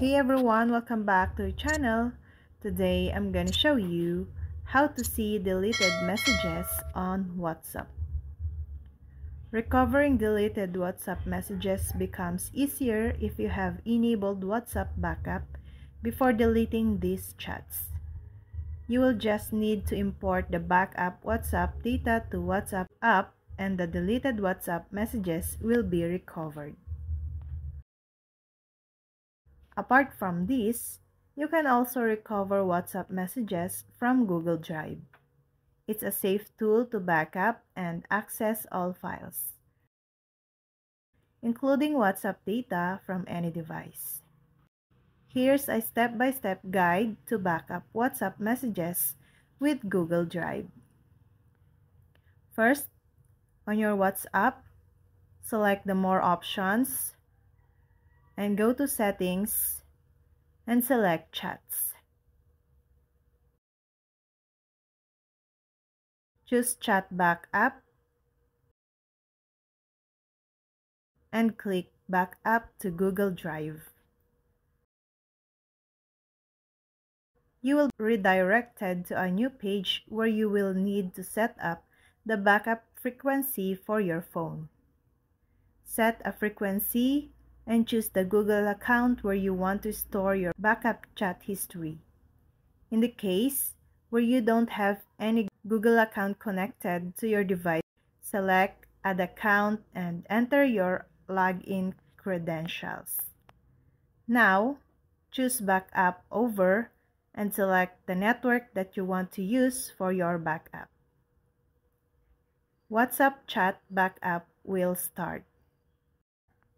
Hey everyone, welcome back to the channel. Today, I'm gonna show you how to see deleted messages on WhatsApp. Recovering deleted WhatsApp messages becomes easier if you have enabled WhatsApp backup before deleting these chats. You will just need to import the backup WhatsApp data to WhatsApp app and the deleted WhatsApp messages will be recovered. Apart from this, you can also recover WhatsApp messages from Google Drive. It's a safe tool to backup and access all files, including WhatsApp data from any device. Here's a step-by-step -step guide to backup WhatsApp messages with Google Drive. First, on your WhatsApp, select the More options and go to settings and select chats. Choose chat backup and click backup to Google Drive. You will be redirected to a new page where you will need to set up the backup frequency for your phone. Set a frequency and choose the Google account where you want to store your backup chat history. In the case where you don't have any Google account connected to your device, select Add Account and enter your login credentials. Now, choose Backup Over and select the network that you want to use for your backup. WhatsApp chat backup will start.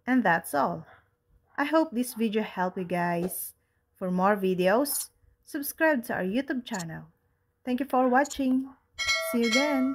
And that's all. I hope this video helped you guys. For more videos, subscribe to our YouTube channel. Thank you for watching. See you then.